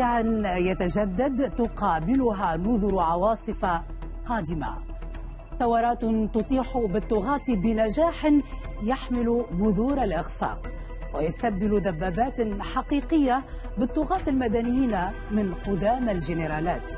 واقع يتجدد تقابلها نذر عواصف قادمه ثورات تطيح بالطغاة بنجاح يحمل بذور الإخفاق ويستبدل دبابات حقيقية بالطغاة المدنيين من قدام الجنرالات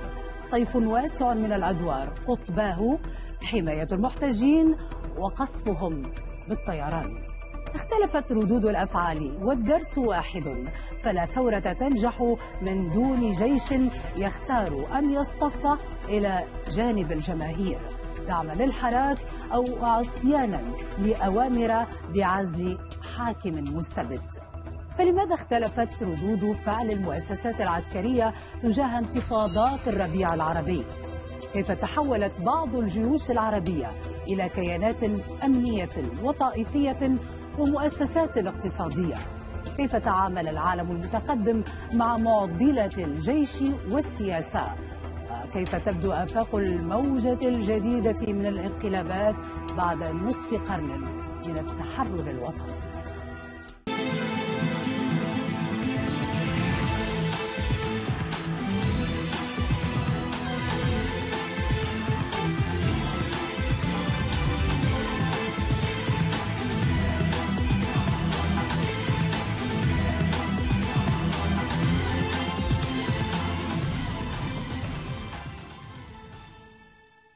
طيف واسع من الأدوار قطباه حماية المحتجين وقصفهم بالطيران اختلفت ردود الأفعال والدرس واحد فلا ثورة تنجح من دون جيش يختار أن يصطف إلى جانب الجماهير دعما للحراك أو عصيانا لأوامر بعزل حاكم مستبد فلماذا اختلفت ردود فعل المؤسسات العسكرية تجاه انتفاضات الربيع العربي؟ كيف تحولت بعض الجيوش العربية إلى كيانات أمنية وطائفية ومؤسسات اقتصادية كيف تعامل العالم المتقدم مع معضلة الجيش والسياسة كيف تبدو آفاق الموجة الجديدة من الانقلابات بعد نصف قرن من التحرر الوطني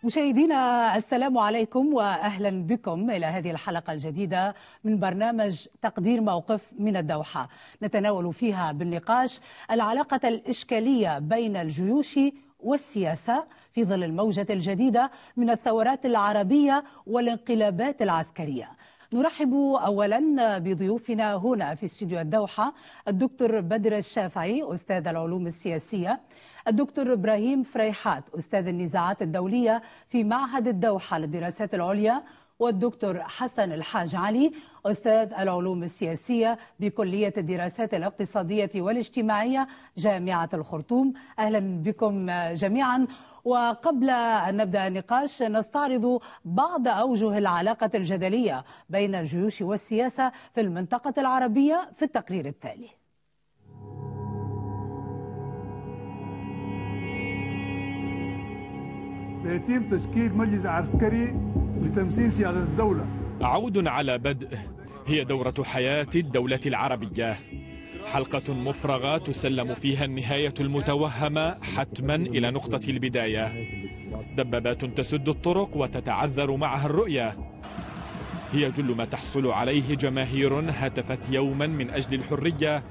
مشاهدينا السلام عليكم واهلا بكم الى هذه الحلقه الجديده من برنامج تقدير موقف من الدوحه نتناول فيها بالنقاش العلاقه الاشكاليه بين الجيوش والسياسه في ظل الموجه الجديده من الثورات العربيه والانقلابات العسكريه نرحب اولا بضيوفنا هنا في استوديو الدوحه الدكتور بدر الشافعي استاذ العلوم السياسيه الدكتور إبراهيم فريحات أستاذ النزاعات الدولية في معهد الدوحة للدراسات العليا والدكتور حسن الحاج علي أستاذ العلوم السياسية بكلية الدراسات الاقتصادية والاجتماعية جامعة الخرطوم أهلا بكم جميعا وقبل أن نبدأ النقاش نستعرض بعض أوجه العلاقة الجدلية بين الجيوش والسياسة في المنطقة العربية في التقرير التالي سيتم تشكيل مجلس عسكري لتمثيل سيادة الدولة عود على بدء هي دورة حياة الدولة العربية حلقة مفرغة تسلم فيها النهاية المتوهمة حتما إلى نقطة البداية دبابات تسد الطرق وتتعذر معها الرؤية هي جل ما تحصل عليه جماهير هتفت يوما من أجل الحرية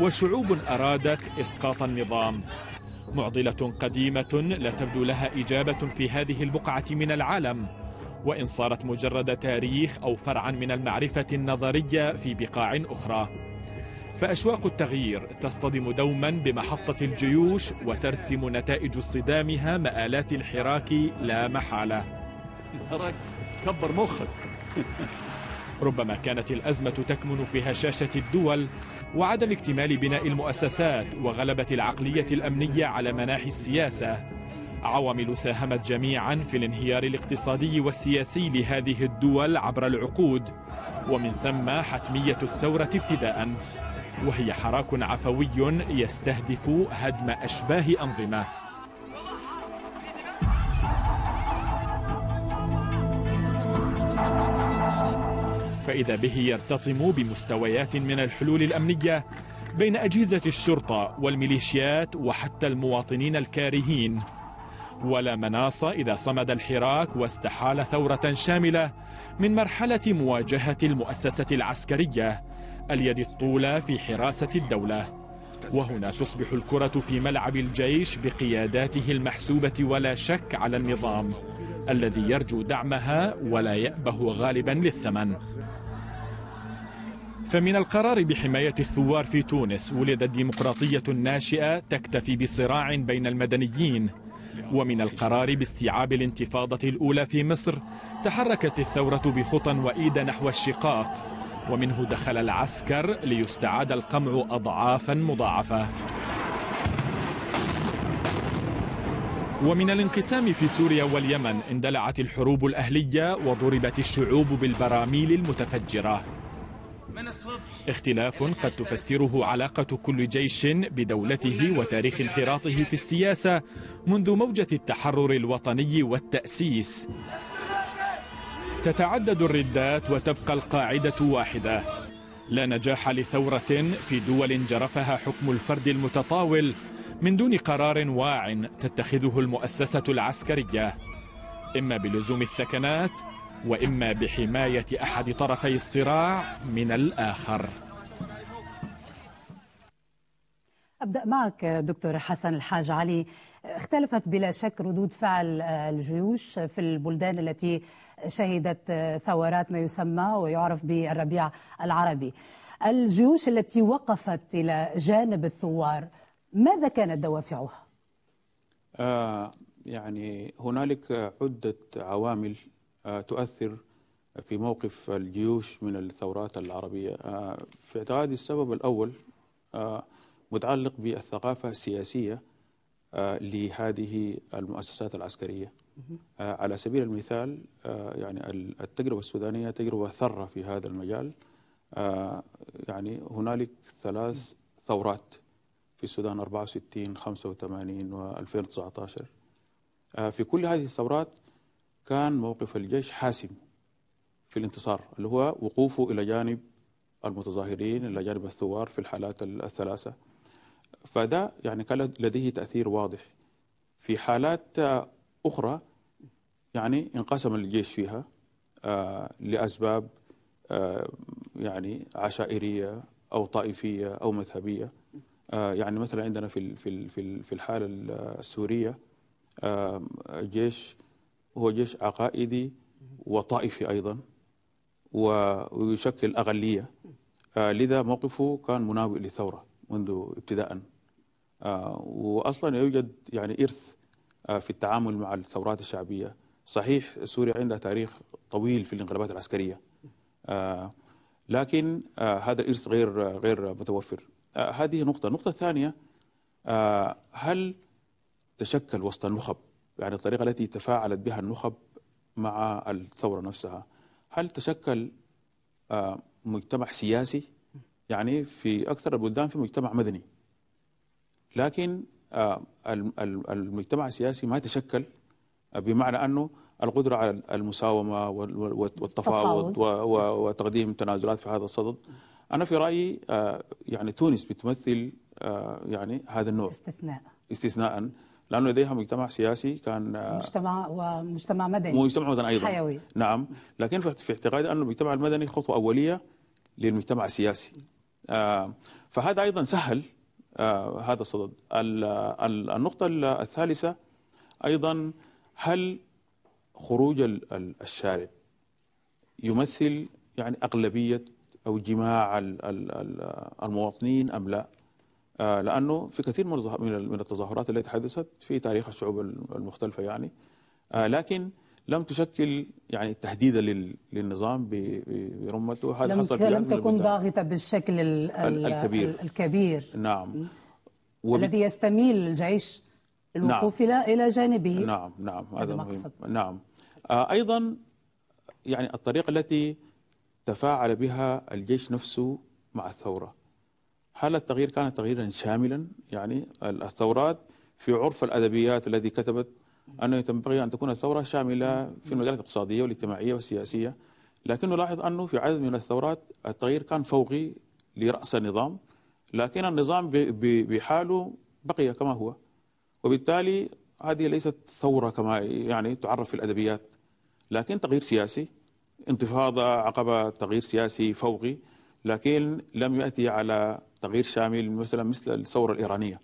وشعوب أرادت إسقاط النظام معضلة قديمة لا تبدو لها إجابة في هذه البقعة من العالم وإن صارت مجرد تاريخ أو فرعا من المعرفة النظرية في بقاع أخرى فأشواق التغيير تصطدم دوما بمحطة الجيوش وترسم نتائج اصطدامها مآلات الحراك لا محالة الحراك كبر مخك ربما كانت الأزمة تكمن في هشاشة الدول وعدم اكتمال بناء المؤسسات وغلبة العقلية الأمنية على مناحي السياسة عوامل ساهمت جميعا في الانهيار الاقتصادي والسياسي لهذه الدول عبر العقود ومن ثم حتمية الثورة ابتداء وهي حراك عفوي يستهدف هدم أشباه أنظمة فإذا به يرتطم بمستويات من الحلول الأمنية بين أجهزة الشرطة والميليشيات وحتى المواطنين الكارهين ولا مناص إذا صمد الحراك واستحال ثورة شاملة من مرحلة مواجهة المؤسسة العسكرية اليد الطولى في حراسة الدولة وهنا تصبح الكرة في ملعب الجيش بقياداته المحسوبة ولا شك على النظام الذي يرجو دعمها ولا يأبه غالبا للثمن فمن القرار بحماية الثوار في تونس ولدت ديمقراطية ناشئة تكتفي بصراع بين المدنيين ومن القرار باستيعاب الانتفاضة الأولى في مصر تحركت الثورة بخطى وإيدة نحو الشقاق ومنه دخل العسكر ليستعاد القمع أضعافا مضاعفة ومن الانقسام في سوريا واليمن اندلعت الحروب الأهلية وضربت الشعوب بالبراميل المتفجرة اختلاف قد تفسره علاقة كل جيش بدولته وتاريخ انخراطه في السياسة منذ موجة التحرر الوطني والتأسيس تتعدد الردات وتبقى القاعدة واحدة لا نجاح لثورة في دول جرفها حكم الفرد المتطاول من دون قرار واع تتخذه المؤسسة العسكرية إما بلزوم الثكنات وإما بحماية أحد طرفي الصراع من الآخر أبدأ معك دكتور حسن الحاج علي اختلفت بلا شك ردود فعل الجيوش في البلدان التي شهدت ثورات ما يسمى ويعرف بالربيع العربي الجيوش التي وقفت إلى جانب الثوار ماذا كانت دوافعها؟ آه يعني هنالك عدة عوامل تؤثر في موقف الجيوش من الثورات العربية آه، في اعتقادي السبب الأول آه، متعلق بالثقافة السياسية آه، لهذه المؤسسات العسكرية على سبيل المثال يعني التجربة السودانية تجربة ثرة في هذا المجال يعني هنالك ثلاث ثورات في السودان 64 85 و 2019 في كل هذه الثورات كان موقف الجيش حاسم في الانتصار اللي هو وقوفه إلى جانب المتظاهرين إلى جانب الثوار في الحالات الثلاثة فده يعني كان لديه تأثير واضح في حالات أخرى يعني انقسم الجيش فيها آه، لأسباب آه، يعني عشائرية أو طائفية أو مذهبية آه، يعني مثلا عندنا في في في الحالة السورية الجيش هو جيش عقائدي وطائفي أيضا ويشكل أغلية آه، لذا موقفه كان مناوئ للثورة منذ ابتداء آه، وأصلا يوجد يعني إرث آه، في التعامل مع الثورات الشعبية صحيح سوريا عندها تاريخ طويل في الانقلابات العسكرية لكن هذا الإرث غير غير متوفر هذه نقطة النقطة الثانية هل تشكل وسط النخب يعني الطريقة التي تفاعلت بها النخب مع الثورة نفسها هل تشكل آه، مجتمع سياسي يعني في أكثر البلدان في مجتمع مدني لكن آه، المجتمع السياسي ما تشكل آه، بمعنى أنه القدرة على المساومة والتفاوض وتقديم تنازلات في هذا الصدد أنا في رأيي يعني تونس بتمثل يعني هذا النوع استثناء استثناء لانه لديها مجتمع سياسي كان آه، مجتمع ومجتمع مدني مجتمع مدني ايضا حيوي نعم لكن في اعتقادي ان المجتمع المدني خطوه اوليه للمجتمع السياسي آه، فهذا ايضا سهل آه، هذا الصدد النقطه الثالثه ايضا هل خروج الشارع يمثل يعني اغلبيه او جماع المواطنين ام لا آه، لانه في كثير من من التظاهرات التي حدثت في تاريخ الشعوب المختلفه يعني آه، لكن لم تشكل يعني تهديدا للنظام برمته هذا لم حصل لم تكن ضاغطه بالشكل الكبير الكبير نعم وب... الذي يستميل الجيش الوقوف نعم. الى جانبه نعم نعم هذا مقصد نعم آه، ايضا يعني الطريقه التي تفاعل بها الجيش نفسه مع الثوره هل التغيير كان تغييرا شاملا يعني الثورات في عرف الأدبيات الذي كتبت أنه ينبغي أن تكون الثورة شاملة في المجالات الاقتصادية والاجتماعية والسياسية لكن نلاحظ أنه في عدد من الثورات التغيير كان فوقي لرأس النظام لكن النظام بحاله بقي كما هو وبالتالي هذه ليست ثورة كما يعني تعرف في الأدبيات لكن تغيير سياسي انتفاضة عقبة تغيير سياسي فوقي لكن لم يأتي على تغيير شامل مثلا مثل الثورة الإيرانية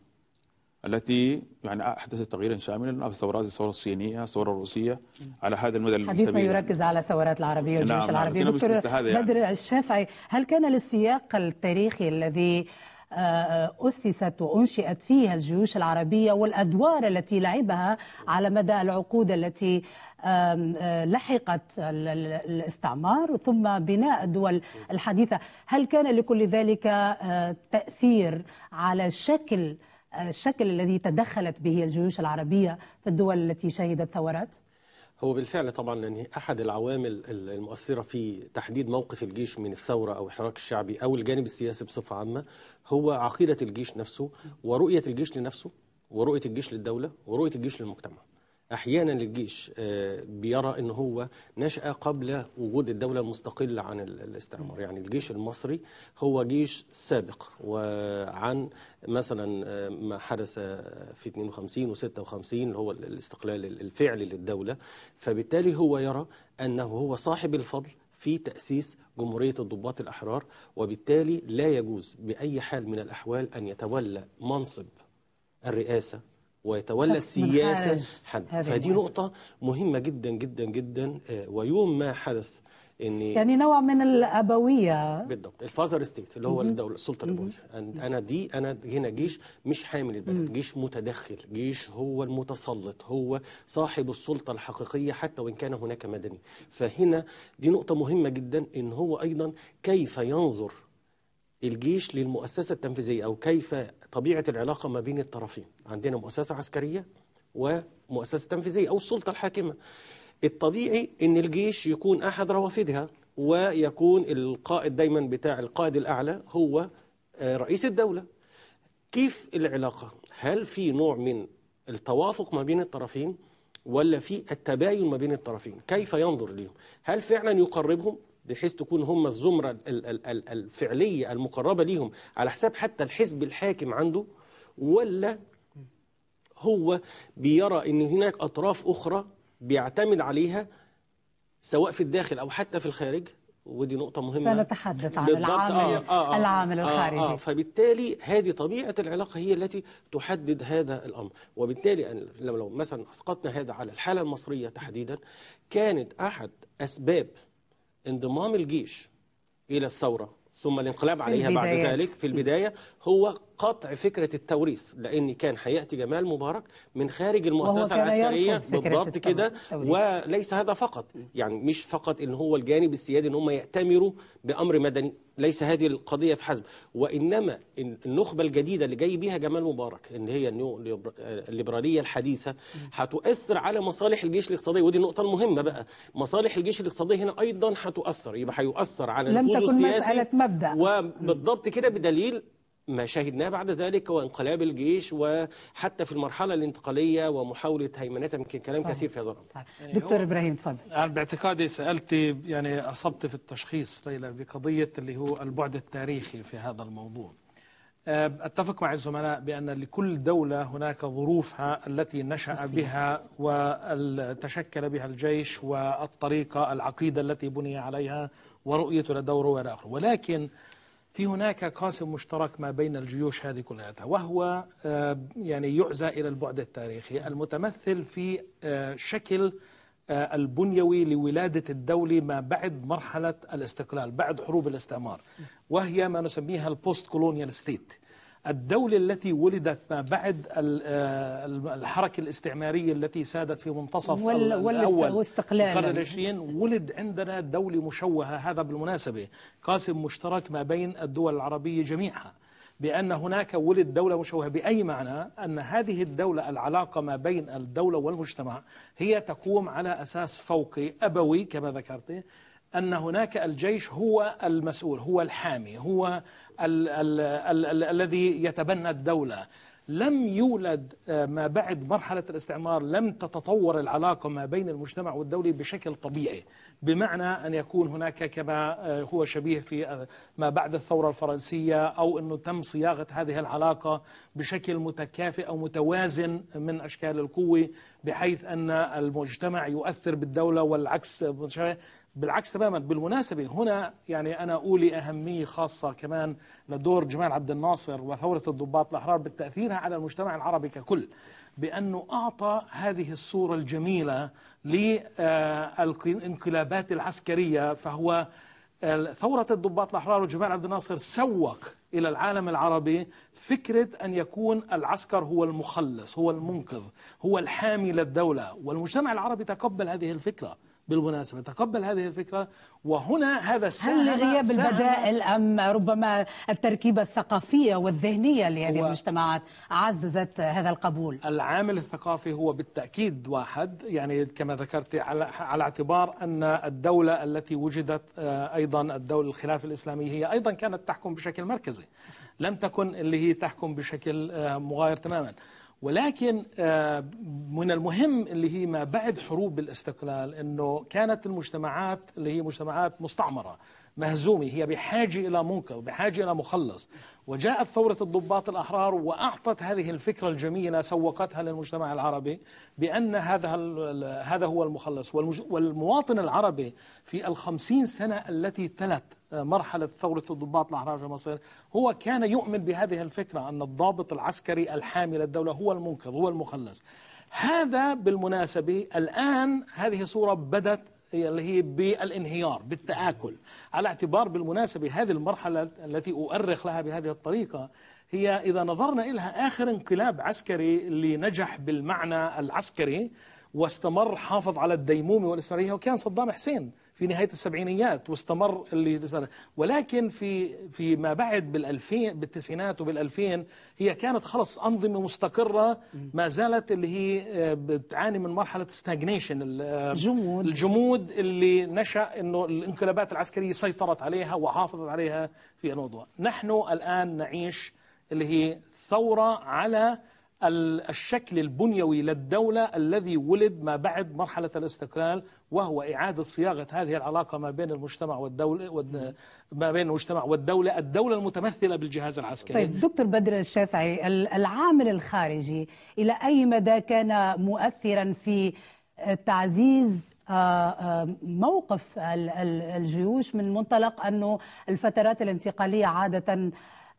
التي يعني احدثت تغييرا شاملا في الثورات الثوره الصينيه، الثوره الروسيه على هذا المدى حديثنا يركز على الثورات العربيه والجيش نعم العربي نعم دكتور يعني. بدر الشافعي هل كان للسياق التاريخي الذي آه، أسست وأنشئت فيها الجيوش العربية والأدوار التي لعبها على مدى العقود التي آه، لحقت الاستعمار ثم بناء الدول الحديثة هل كان لكل ذلك آه، تأثير على شكل آه، الشكل الذي تدخلت به الجيوش العربية في الدول التي شهدت ثورات؟ هو بالفعل طبعا لان يعني احد العوامل المؤثره في تحديد موقف الجيش من الثوره او الحراك الشعبي او الجانب السياسي بصفه عامه هو عقيده الجيش نفسه ورؤيه الجيش لنفسه ورؤيه الجيش للدوله ورؤيه الجيش للمجتمع. أحيانا الجيش آه، بيرى أن هو نشأ قبل وجود الدولة المستقلة عن الاستعمار يعني الجيش المصري هو جيش سابق وعن مثلا آه، ما حدث في 52 و56 اللي هو الاستقلال الفعلي للدولة فبالتالي هو يرى أنه هو صاحب الفضل في تأسيس جمهورية الضباط الأحرار وبالتالي لا يجوز بأي حال من الأحوال أن يتولى منصب الرئاسة ويتولى السياسة حد فدي نقطة مهمة جدا جدا جدا آه، ويوم ما حدث ان يعني نوع من الابويه بالضبط الفازر ستيت اللي هو الدوله السلطه الابويه انا دي انا هنا جيش مش حامل البلد جيش متدخل جيش هو المتسلط هو صاحب السلطه الحقيقيه حتى وان كان هناك مدني فهنا دي نقطه مهمه جدا ان هو ايضا كيف ينظر الجيش للمؤسسة التنفيذية أو كيف طبيعة العلاقة ما بين الطرفين عندنا مؤسسة عسكرية ومؤسسة تنفيذية أو السلطة الحاكمة الطبيعي أن الجيش يكون أحد روافدها ويكون القائد دايما بتاع القائد الأعلى هو آه، رئيس الدولة كيف العلاقة؟ هل في نوع من التوافق ما بين الطرفين؟ ولا في التباين ما بين الطرفين كيف ينظر ليهم هل فعلا يقربهم بحيث تكون هم الزمرة الفعلية المقربة ليهم على حساب حتى الحزب الحاكم عنده ولا هو بيرى ان هناك اطراف اخرى بيعتمد عليها سواء في الداخل او حتى في الخارج ودي نقطة مهمة سنتحدث عن العامل آه آه العامل الخارجي آه آه, آه،, آه. فبالتالي هذه طبيعة العلاقة هي التي تحدد هذا الأمر وبالتالي لو مثلا أسقطنا هذا على الحالة المصرية تحديدا كانت أحد أسباب انضمام الجيش إلى الثورة ثم الانقلاب عليها بعد ذلك في البداية هو قطع فكرة التوريث لأن كان هيأتي جمال مبارك من خارج المؤسسة العسكرية بالضبط كده وليس هذا فقط يعني مش فقط إن هو الجانب السيادي إن هم يأتمروا بأمر مدني ليس هذه القضية في حزب وإنما النخبة الجديدة اللي جاي بيها جمال مبارك إن هي النيو الليبرالية الحديثة هتؤثر على مصالح الجيش الاقتصادي ودي النقطة المهمة بقى مصالح الجيش الاقتصادي هنا أيضا هتؤثر يبقى هيؤثر على نفوذه السياسي لم تكن مسألة مبدأ وبالضبط كده بدليل ما شاهدناه بعد ذلك هو انقلاب الجيش وحتى في المرحلة الانتقالية ومحاولة هيمنتها يمكن كلام صحيح. كثير في هذا الأمر يعني دكتور إبراهيم اتفضل أنا باعتقادي سألت يعني أصبت في التشخيص ليلى بقضية اللي هو البعد التاريخي في هذا الموضوع أه، أتفق مع الزملاء بأن لكل دولة هناك ظروفها التي نشأ بها وتشكل بها الجيش والطريقة العقيدة التي بني عليها ورؤيته لدوره وإلى آخره ولكن في هناك قاسم مشترك ما بين الجيوش هذه كلها وهو آه، يعني يعزى إلى البعد التاريخي المتمثل في آه، شكل آه، البنيوي لولادة الدولة ما بعد مرحلة الاستقلال بعد حروب الاستعمار وهي ما نسميها البوست كولونيال ستيت الدولة التي ولدت ما بعد آه، الحركة الاستعمارية التي سادت في منتصف وال الأول القرن العشرين ولد عندنا دولة مشوهة هذا بالمناسبة قاسم مشترك ما بين الدول العربية جميعها بأن هناك ولد دولة مشوهة بأي معنى أن هذه الدولة العلاقة ما بين الدولة والمجتمع هي تقوم على أساس فوقي أبوي كما ذكرت أن هناك الجيش هو المسؤول هو الحامي هو الـ الـ الـ الـ الذي يتبنى الدولة لم يولد آه، ما بعد مرحلة الاستعمار لم تتطور العلاقة ما بين المجتمع والدوله بشكل طبيعي بمعنى أن يكون هناك كما آه، هو شبيه في آه، ما بعد الثورة الفرنسية أو أنه تم صياغة هذه العلاقة بشكل متكافئ أو متوازن من أشكال القوة بحيث أن المجتمع يؤثر بالدولة والعكس بالعكس تماما بالمناسبة هنا يعني أنا أولي أهمية خاصة كمان لدور جمال عبد الناصر وثورة الضباط الأحرار بتأثيرها على المجتمع العربي ككل بأنه أعطى هذه الصورة الجميلة للانقلابات العسكرية فهو ثورة الضباط الأحرار وجمال عبد الناصر سوق إلى العالم العربي فكرة أن يكون العسكر هو المخلص هو المنقذ هو الحامي للدولة والمجتمع العربي تقبل هذه الفكرة بالمناسبة تقبل هذه الفكرة وهنا هذا السهل هل غياب البدائل أم ربما التركيبة الثقافية والذهنية لهذه المجتمعات عززت هذا القبول العامل الثقافي هو بالتأكيد واحد يعني كما ذكرت على, على اعتبار أن الدولة التي وجدت آه، أيضا الدولة الخلافة الإسلامية هي أيضا كانت تحكم بشكل مركزي لم تكن اللي هي تحكم بشكل آه، مغاير تماما ولكن آه، من المهم اللي هي ما بعد حروب الاستقلال انه كانت المجتمعات اللي هي مجتمعات مستعمره مهزومه هي بحاجه الى منقذ بحاجه الى مخلص وجاءت ثوره الضباط الاحرار واعطت هذه الفكره الجميله سوقتها للمجتمع العربي بان هذا هذا هو المخلص والمواطن العربي في الخمسين سنه التي تلت مرحلة ثورة الضباط الأحرار في مصر هو كان يؤمن بهذه الفكرة أن الضابط العسكري الحامل الدولة هو المنقذ هو المخلص هذا بالمناسبة الآن هذه صورة بدت اللي هي بالانهيار بالتآكل على اعتبار بالمناسبة هذه المرحلة التي أؤرخ لها بهذه الطريقة هي إذا نظرنا إلها آخر انقلاب عسكري اللي نجح بالمعنى العسكري واستمر حافظ على الديمومة والإسرائيلية وكان صدام حسين في نهاية السبعينيات واستمر اللي ولكن في فيما بعد بالألفين بالتسعينات وبالألفين هي كانت خلص أنظمة مستقرة ما زالت اللي هي آه، بتعاني من مرحلة ستاجنيشن الجمود آه، الجمود اللي نشأ أنه الانقلابات العسكرية سيطرت عليها وحافظت عليها في الموضوع نحن الآن نعيش اللي هي ثورة على الشكل البنيوي للدولة الذي ولد ما بعد مرحلة الاستقلال وهو إعادة صياغة هذه العلاقة ما بين المجتمع والدولة ما بين المجتمع والدولة الدولة المتمثلة بالجهاز العسكري طيب دكتور بدر الشافعي العامل الخارجي إلى أي مدى كان مؤثرا في تعزيز آه، آه، موقف الجيوش من منطلق أنه الفترات الانتقالية عادة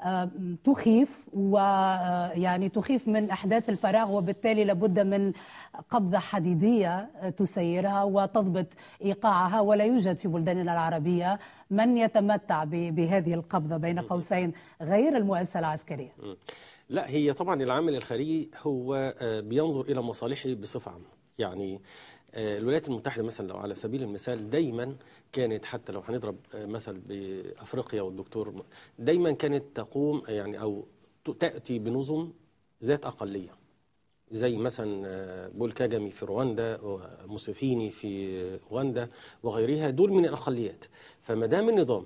آه، تخيف ويعني آه، تخيف من احداث الفراغ وبالتالي لابد من قبضه حديديه تسيرها وتضبط ايقاعها ولا يوجد في بلداننا العربيه من يتمتع بهذه القبضه بين قوسين غير المؤسسه العسكريه. لا هي طبعا العامل الخارجي هو آه، بينظر الى مصالحه بصفه عامه يعني آه، الولايات المتحدة مثلا لو على سبيل المثال دايما كانت حتى لو هنضرب آه، مثل بأفريقيا والدكتور دايما كانت تقوم آه، يعني أو تأتي بنظم ذات أقلية زي مثلا بول كاجامي في رواندا وموسيفيني في اوغندا وغيرها دول من الاقليات فما دام النظام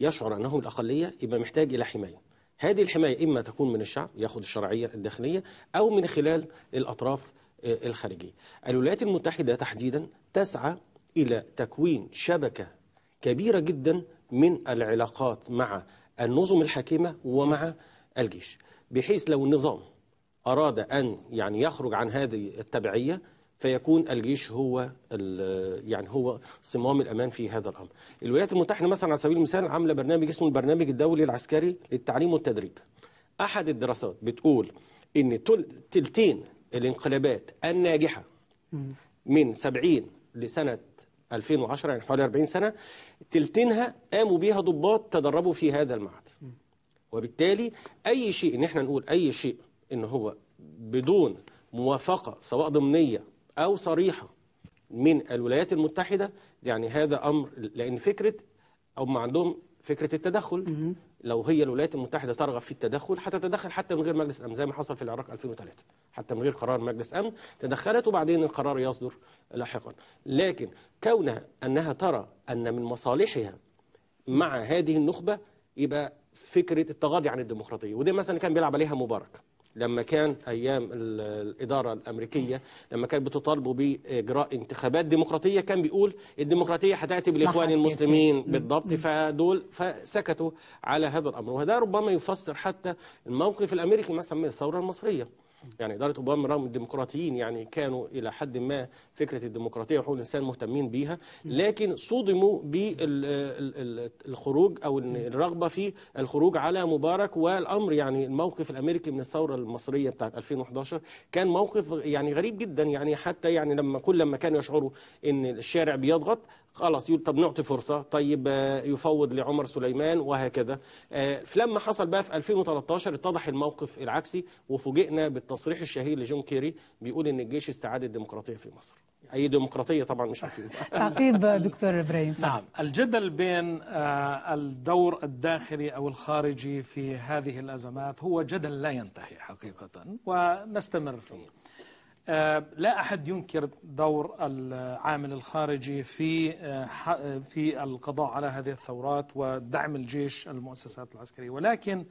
يشعر انه الاقليه يبقى محتاج الى حمايه هذه الحمايه اما تكون من الشعب ياخذ الشرعيه الداخليه او من خلال الاطراف آه، الخارجية الولايات المتحدة تحديدا تسعى إلى تكوين شبكة كبيرة جدا من العلاقات مع النظم الحاكمة ومع الجيش بحيث لو النظام أراد أن يعني يخرج عن هذه التبعية فيكون الجيش هو يعني هو صمام الامان في هذا الامر. الولايات المتحده مثلا على سبيل المثال عامله برنامج اسمه البرنامج الدولي العسكري للتعليم والتدريب. احد الدراسات بتقول ان تلتين الانقلابات الناجحة من 70 لسنة 2010 يعني حوالي 40 سنة تلتينها قاموا بيها ضباط تدربوا في هذا المعهد وبالتالي أي شيء إن احنا نقول أي شيء إن هو بدون موافقة سواء ضمنية أو صريحة من الولايات المتحدة يعني هذا أمر لأن فكرة أو ما عندهم فكرة التدخل لو هي الولايات المتحدة ترغب في التدخل هتتدخل حتى من غير مجلس الأمن زي ما حصل في العراق 2003 حتى من غير قرار مجلس أمن تدخلت وبعدين القرار يصدر لاحقا لكن كونها أنها ترى أن من مصالحها مع هذه النخبة يبقى فكرة التغاضي عن الديمقراطية وده مثلا كان بيلعب عليها مبارك لما كان أيام الإدارة الأمريكية لما كانت بتطالبه بإجراء انتخابات ديمقراطية كان بيقول الديمقراطية هتأتي بالإخوان المسلمين بالضبط فدول فسكتوا على هذا الأمر وهذا ربما يفسر حتى الموقف الأمريكي مثلا من الثورة المصرية يعني إدارة أوباما رغم الديمقراطيين يعني كانوا إلى حد ما فكرة الديمقراطية وحقوق الإنسان مهتمين بيها لكن صدموا بالخروج أو الرغبة في الخروج على مبارك والأمر يعني الموقف الأمريكي من الثورة المصرية بتاعت 2011 كان موقف يعني غريب جدا يعني حتى يعني لما كل لما كانوا يشعروا إن الشارع بيضغط خلاص يقول طب نعطي فرصة طيب آه، يفوض لعمر سليمان وهكذا آه، فلما حصل بقى في 2013 اتضح الموقف العكسي وفوجئنا بالتصريح الشهير لجون كيري بيقول ان الجيش استعاد الديمقراطية في مصر اي ديمقراطية طبعا مش عارفين تعقيب آه، دكتور ابراهيم نعم الجدل بين الدور الداخلي او الخارجي في هذه الازمات هو جدل لا ينتهي حقيقة ونستمر فيه آه، لا أحد ينكر دور العامل الخارجي في آه، في القضاء على هذه الثورات ودعم الجيش المؤسسات العسكرية ولكن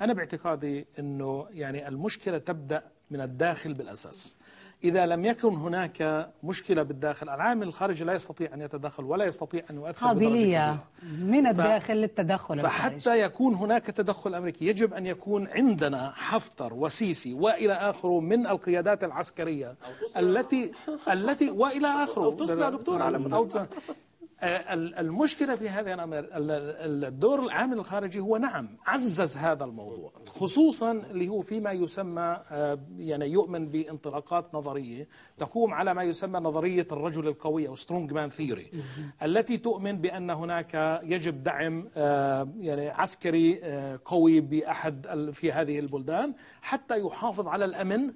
أنا باعتقادي أنه يعني المشكلة تبدأ من الداخل بالأساس إذا لم يكن هناك مشكلة بالداخل العامل الخارجي لا يستطيع أن يتدخل ولا يستطيع أن يؤثر قابلية من الداخل ف... للتدخل فحتى الخارج. يكون هناك تدخل أمريكي يجب أن يكون عندنا حفتر وسيسي وإلى آخره من القيادات العسكرية التي التي وإلى آخره أو تصنع دكتور أو آه، المشكلة في هذا الأمر الدور العامل الخارجي هو نعم عزز هذا الموضوع خصوصا اللي هو فيما يسمى آه، يعني يؤمن بانطلاقات نظرية تقوم على ما يسمى نظرية الرجل القوي أو سترونج مان ثيوري التي تؤمن بأن هناك يجب دعم آه، يعني عسكري قوي بأحد في هذه البلدان حتى يحافظ على الأمن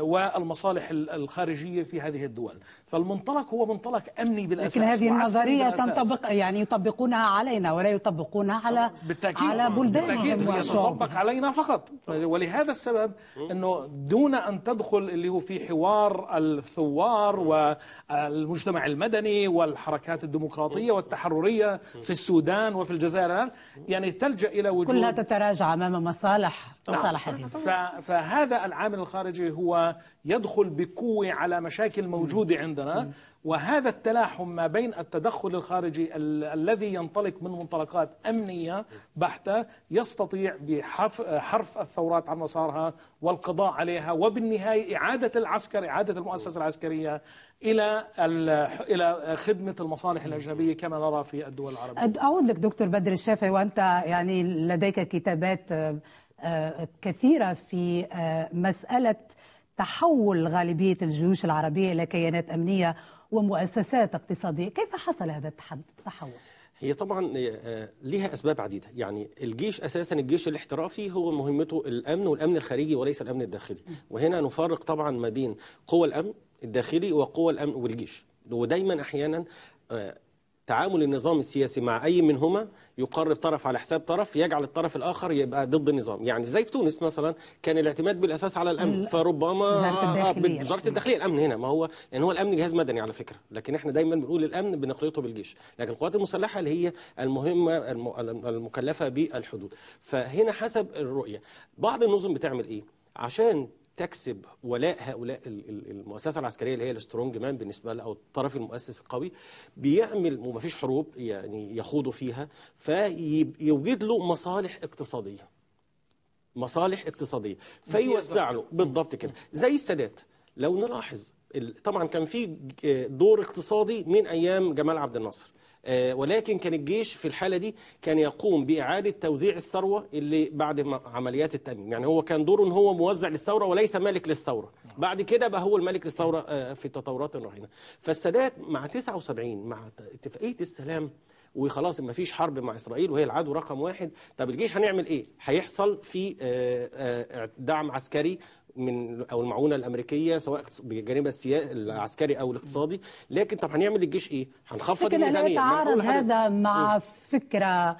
والمصالح الخارجية في هذه الدول فالمنطلق هو منطلق أمني بالأساس لكن هذه النظرية تنطبق يعني يطبقونها علينا ولا يطبقونها على بالتأكيد على بلدانهم بالتأكيد هي تطبق علينا فقط ولهذا السبب أنه دون أن تدخل اللي هو في حوار الثوار والمجتمع المدني والحركات الديمقراطية والتحررية في السودان وفي الجزائر يعني تلجأ إلى وجود كلها تتراجع أمام مصالح نعم. مصالح نعم. فهذا العامل الخارجي هو يدخل بقوة على مشاكل موجودة عندنا وهذا التلاحم ما بين التدخل الخارجي ال الذي ينطلق من منطلقات أمنية بحتة يستطيع بحرف الثورات عن مسارها والقضاء عليها وبالنهاية إعادة العسكر إعادة المؤسسة العسكرية إلى إلى خدمة المصالح الأجنبية كما نرى في الدول العربية أعود لك دكتور بدر الشافعي وأنت يعني لديك كتابات كثيرة في آه، مسألة تحول غالبية الجيوش العربية إلى كيانات أمنية ومؤسسات اقتصادية كيف حصل هذا التحول؟ هي طبعا آه، ليها اسباب عديده يعني الجيش اساسا الجيش الاحترافي هو مهمته الامن والامن الخارجي وليس الامن الداخلي وهنا نفرق طبعا ما بين قوى الامن الداخلي وقوى الامن والجيش ودايما احيانا آه، تعامل النظام السياسي مع أي منهما يقرب طرف على حساب طرف يجعل الطرف الآخر يبقى ضد النظام يعني زي في تونس مثلا كان الاعتماد بالأساس على الأمن فربما آه، وزارة الداخلية الأمن هنا ما هو يعني هو الأمن جهاز مدني على فكرة لكن احنا دايما بنقول الأمن بنخلطه بالجيش لكن القوات المسلحة اللي هي المهمة المكلفة بالحدود فهنا حسب الرؤية بعض النظم بتعمل إيه عشان تكسب ولاء هؤلاء المؤسسه العسكريه اللي هي السترونج مان بالنسبه لها او الطرف المؤسس القوي بيعمل وما فيش حروب يعني يخوضوا فيها فيوجد له مصالح اقتصاديه مصالح اقتصاديه فيوزع له بالضبط كده زي السادات لو نلاحظ طبعا كان في دور اقتصادي من ايام جمال عبد الناصر آه، ولكن كان الجيش في الحالة دي كان يقوم بإعادة توزيع الثروة اللي بعد عمليات التأميم يعني هو كان دوره ان هو موزع للثورة وليس مالك للثورة بعد كده بقى هو الملك للثورة آه، في التطورات الرهينة فالسادات مع 79 مع اتفاقية السلام وخلاص ما فيش حرب مع إسرائيل وهي العدو رقم واحد طب الجيش هنعمل إيه؟ هيحصل في آه، آه، دعم عسكري من او المعونه الامريكيه سواء بجانبها العسكري او الاقتصادي لكن طب هنعمل للجيش ايه هنخفض الميزانيه يتعارض هذا مع فكره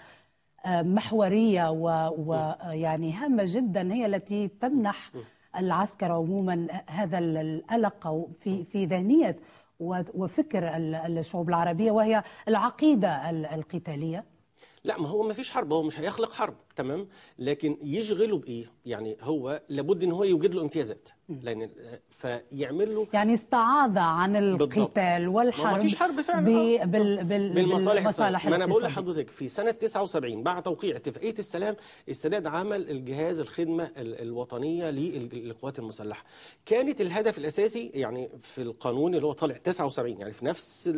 آه، محوريه ويعني و... يعني هامه جدا هي التي تمنح العسكر عموما هذا القلق في في ذهنيه وفكر الشعوب العربية وهي العقيدة القتالية لا ما هو ما فيش حرب هو مش هيخلق حرب تمام لكن يشغله بايه يعني هو لابد ان هو يوجد له امتيازات لان آه، فيعمل له يعني استعاض عن القتال والحرب ما فيش حرب فعلا بي... بال بال بالمصالح الصالح. ما انا بقول لحضرتك في سنه 79 بعد توقيع اتفاقيه السلام السادات عمل الجهاز الخدمه الوطنيه للقوات المسلحه كانت الهدف الاساسي يعني في القانون اللي هو طالع 79 يعني في نفس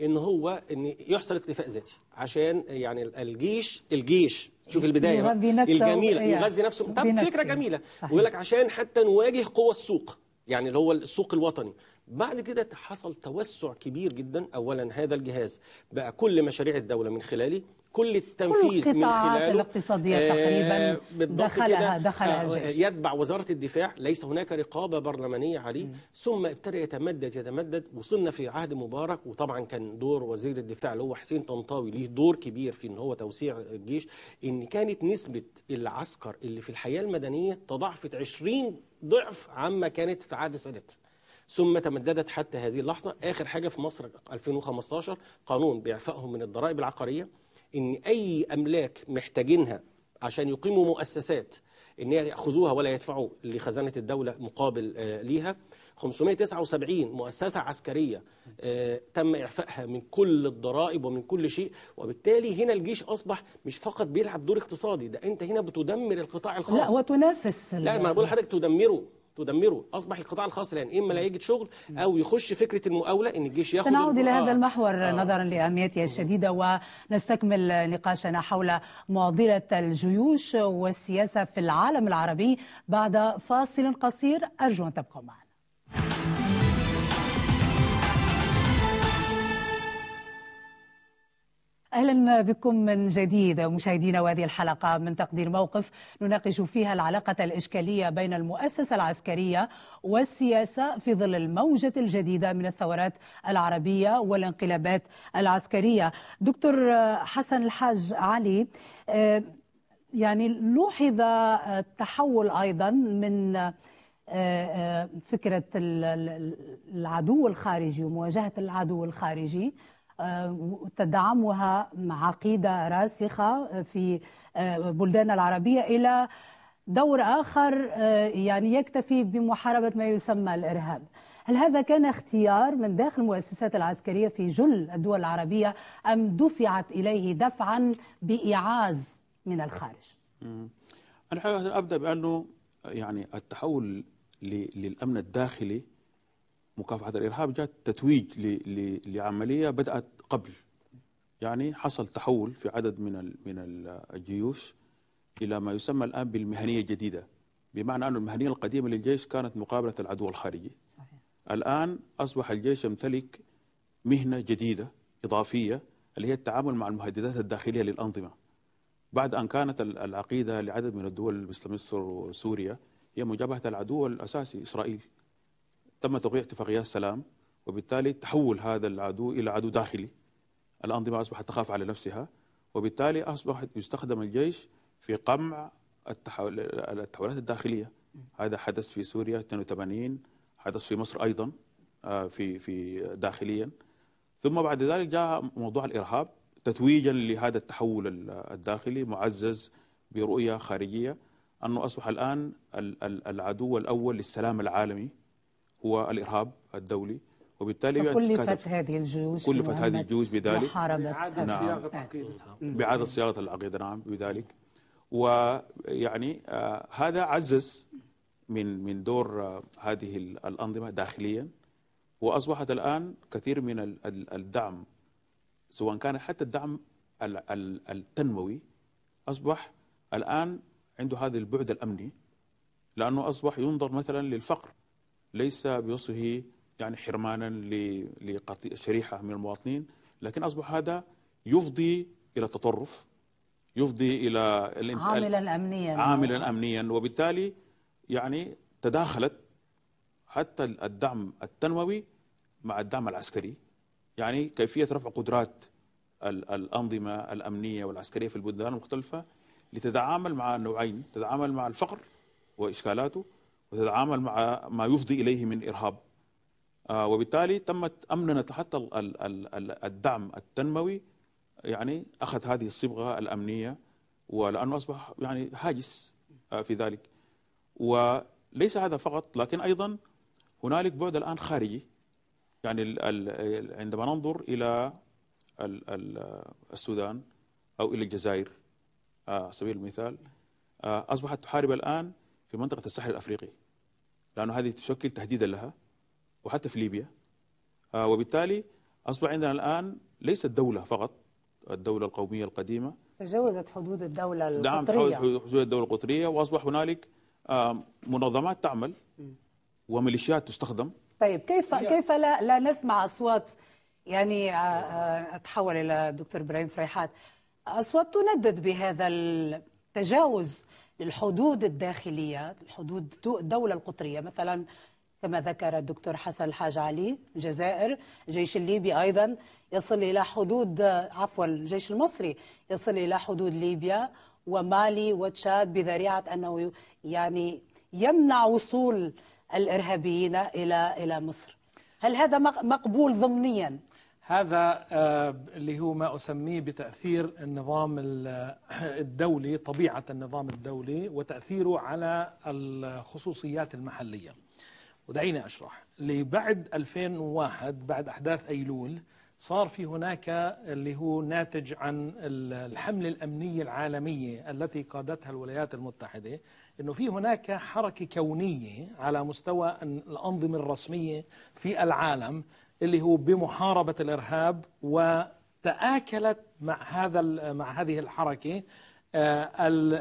ان هو ان يحصل اكتفاء ذاتي عشان يعني الجيش الجيش شوف البدايه يغذي نفسه الجميله يغذي نفسه طب فكره جميله ويقول لك عشان حتى نواجه قوى السوق يعني اللي هو السوق الوطني بعد كده حصل توسع كبير جدا اولا هذا الجهاز بقى كل مشاريع الدوله من خلاله كل التنفيذ كل من خلاله الاقتصادية آه، تقريبا دخلها آه، دخلها الجيش يتبع وزارة الدفاع ليس هناك رقابة برلمانية عليه م. ثم ابتدى يتمدد يتمدد وصلنا في عهد مبارك وطبعا كان دور وزير الدفاع اللي هو حسين طنطاوي ليه دور كبير في ان هو توسيع الجيش ان كانت نسبة العسكر اللي في الحياة المدنية تضاعفت 20 ضعف عما كانت في عهد سادات ثم تمددت حتى هذه اللحظة آخر حاجة في مصر 2015 قانون بإعفائهم من الضرائب العقارية ان اي املاك محتاجينها عشان يقيموا مؤسسات ان ياخذوها ولا يدفعوا لخزانه الدوله مقابل آه، ليها 579 مؤسسة عسكرية آه، تم إعفائها من كل الضرائب ومن كل شيء وبالتالي هنا الجيش أصبح مش فقط بيلعب دور اقتصادي ده أنت هنا بتدمر القطاع الخاص لا وتنافس لا ما بقول لحضرتك تدمره تدمره اصبح القطاع الخاص الان اما لا يجد شغل او يخش فكره المقاوله ان الجيش ياخد سنعود الى هذا المحور آه. نظرا لاهميته الشديده ونستكمل نقاشنا حول معضله الجيوش والسياسه في العالم العربي بعد فاصل قصير ارجو ان تبقوا معنا أهلا بكم من جديد مشاهدينا وهذه الحلقة من تقدير موقف نناقش فيها العلاقة الإشكالية بين المؤسسة العسكرية والسياسة في ظل الموجة الجديدة من الثورات العربية والانقلابات العسكرية دكتور حسن الحاج علي آه، يعني لوحظ التحول أيضا من آه، آه، فكرة العدو الخارجي ومواجهة العدو الخارجي تدعمها عقيدة راسخة في آه، بلدان العربية إلى دور آخر آه، يعني يكتفي بمحاربة ما يسمى الإرهاب هل هذا كان اختيار من داخل المؤسسات العسكرية في جل الدول العربية أم دفعت إليه دفعا بإعاز من الخارج؟ أنا أبدأ بأنه يعني التحول للأمن الداخلي مكافحة الإرهاب جاءت تتويج لعملية بدأت قبل يعني حصل تحول في عدد من من الجيوش إلى ما يسمى الآن بالمهنية الجديدة بمعنى أن المهنية القديمة للجيش كانت مقابلة العدو الخارجي صحيح. الآن أصبح الجيش يمتلك مهنة جديدة إضافية اللي هي التعامل مع المهددات الداخلية للأنظمة بعد أن كانت العقيدة لعدد من الدول مثل مصر وسوريا هي مجابهة العدو الأساسي إسرائيل تم توقيع اتفاقيات سلام وبالتالي تحول هذا العدو الى عدو داخلي الانظمه اصبحت تخاف على نفسها وبالتالي اصبح يستخدم الجيش في قمع التحولات الداخليه هذا حدث في سوريا 82 حدث في مصر ايضا آه، في في داخليا ثم بعد ذلك جاء موضوع الارهاب تتويجا لهذا التحول الداخلي معزز برؤيه خارجيه انه اصبح الان العدو الاول للسلام العالمي هو الإرهاب الدولي وبالتالي كلفت هذه الجيوش كلفت هذه الجيوش بذلك بعد نعم صياغة بإعادة نعم. صياغة العقيدة نعم بذلك ويعني آه هذا عزز من من دور آه هذه الأنظمة داخليا وأصبحت الآن كثير من الدعم سواء كان حتى الدعم التنموي أصبح الآن عنده هذا البعد الأمني لأنه أصبح ينظر مثلا للفقر ليس بوصفه يعني حرمانا لشريحة من المواطنين لكن أصبح هذا يفضي إلى التطرف يفضي إلى عاملا أمنيا عاملا أمنيا وبالتالي يعني تداخلت حتى الدعم التنموي مع الدعم العسكري يعني كيفية رفع قدرات الأنظمة الأمنية والعسكرية في البلدان المختلفة لتتعامل مع النوعين تتعامل مع الفقر وإشكالاته وتتعامل مع ما يفضي إليه من إرهاب آه، وبالتالي تمت أمننا حتى الدعم التنموي يعني أخذ هذه الصبغة الأمنية ولأنه أصبح يعني هاجس آه، في ذلك وليس هذا فقط لكن أيضا هنالك بعد الآن خارجي يعني عندما ننظر إلى السودان أو إلى الجزائر آه، على سبيل المثال أصبحت تحارب الآن في منطقة الساحل الأفريقي لأنه هذه تشكل تهديدا لها وحتى في ليبيا آه، وبالتالي أصبح عندنا الآن ليست دولة فقط الدولة القومية القديمة تجاوزت حدود الدولة نعم، القطرية نعم تجاوزت حدود الدولة القطرية وأصبح هنالك آه، منظمات تعمل وميليشيات تستخدم طيب كيف كيف لا لا نسمع أصوات يعني آه، أتحول إلى الدكتور إبراهيم فريحات أصوات تندد بهذا التجاوز للحدود الداخلية الحدود الدولة القطرية مثلا كما ذكر الدكتور حسن الحاج علي الجزائر الجيش الليبي أيضا يصل إلى حدود عفوا الجيش المصري يصل إلى حدود ليبيا ومالي وتشاد بذريعة أنه يعني يمنع وصول الإرهابيين إلى إلى مصر هل هذا مقبول ضمنيا؟ هذا آه، اللي هو ما أسميه بتأثير النظام آه، الدولي طبيعة النظام الدولي وتأثيره على الخصوصيات المحلية ودعيني أشرح لبعد 2001 بعد أحداث أيلول صار في هناك اللي هو ناتج عن الحملة الأمنية العالمية التي قادتها الولايات المتحدة أنه في هناك حركة كونية على مستوى الأنظمة الرسمية في العالم اللي هو بمحاربة الإرهاب وتآكلت مع هذا مع هذه الحركة آه،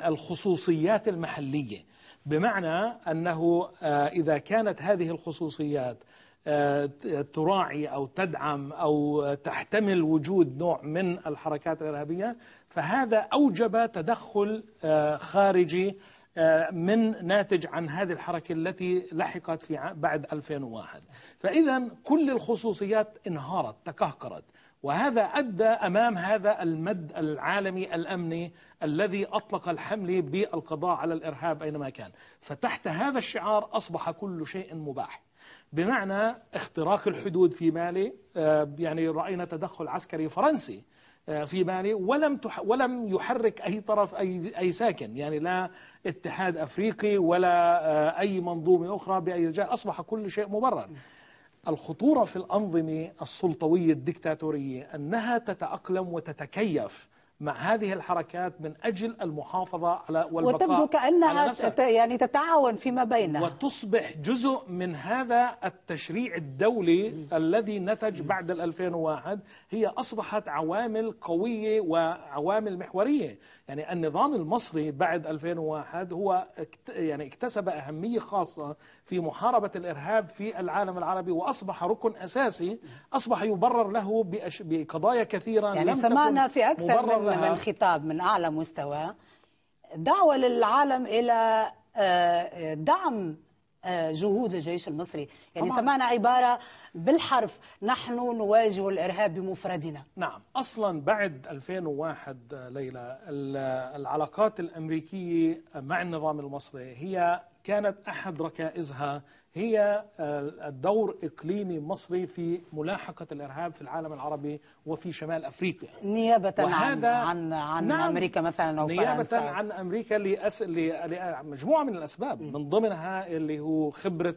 الخصوصيات المحلية بمعنى أنه آه، إذا كانت هذه الخصوصيات آه، تراعي أو تدعم أو تحتمل وجود نوع من الحركات الإرهابية فهذا أوجب تدخل خارجي من ناتج عن هذه الحركة التي لحقت في بعد 2001 فإذا كل الخصوصيات انهارت تكهكرت وهذا أدى أمام هذا المد العالمي الأمني الذي أطلق الحمل بالقضاء على الإرهاب أينما كان فتحت هذا الشعار أصبح كل شيء مباح بمعنى اختراق الحدود في مالي آه، يعني رأينا تدخل عسكري فرنسي آه، في ماله ولم ولم يحرك اي طرف اي اي ساكن يعني لا اتحاد افريقي ولا آه، اي منظومه اخرى باي جهه اصبح كل شيء مبرر الخطوره في الانظمه السلطويه الدكتاتوريه انها تتاقلم وتتكيف مع هذه الحركات من أجل المحافظة على والبقاء وتبدو كأنها يعني تتعاون فيما بينها وتصبح جزء من هذا التشريع الدولي م. الذي نتج بعد 2001 هي أصبحت عوامل قوية وعوامل محورية يعني النظام المصري بعد 2001 هو يعني اكتسب أهمية خاصة في محاربة الإرهاب في العالم العربي وأصبح ركن أساسي أصبح يبرر له بقضايا كثيرة يعني لم سمعنا في أكثر من, لها. من خطاب من أعلى مستوى دعوة للعالم إلى آه، آه، دعم آه، جهود الجيش المصري يعني طبعا. سمعنا عبارة بالحرف نحن نواجه الإرهاب بمفردنا نعم أصلا بعد 2001 ليلى العلاقات الأمريكية مع النظام المصري هي كانت أحد ركائزها هي آه، الدور إقليمي مصري في ملاحقة الإرهاب في العالم العربي وفي شمال أفريقيا نيابة عن, عن, عن نعم أمريكا مثلا أو نيابة عن أمريكا لمجموعة من الأسباب من ضمنها اللي هو خبرة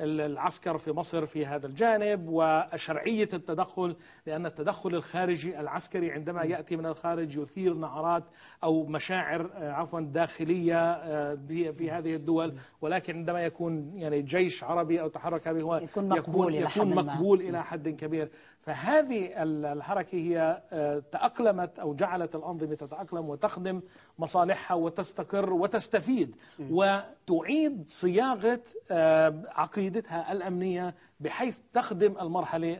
العسكر في مصر في هذا الجانب وشرعية التدخل لأن التدخل الخارجي العسكري عندما يأتي من الخارج يثير نعرات أو مشاعر آه، عفوا داخلية آه، في هذه الدول ولكن عندما يكون يعني جيش عربي أو تحرك به هو يكون مقبول, يكون, يكون مقبول إلى حد كبير فهذه الحركة هي آه، تأقلمت أو جعلت الأنظمة تتأقلم وتخدم مصالحها وتستقر وتستفيد وتعيد صياغة آه، عقيدتها الأمنية بحيث تخدم المرحلة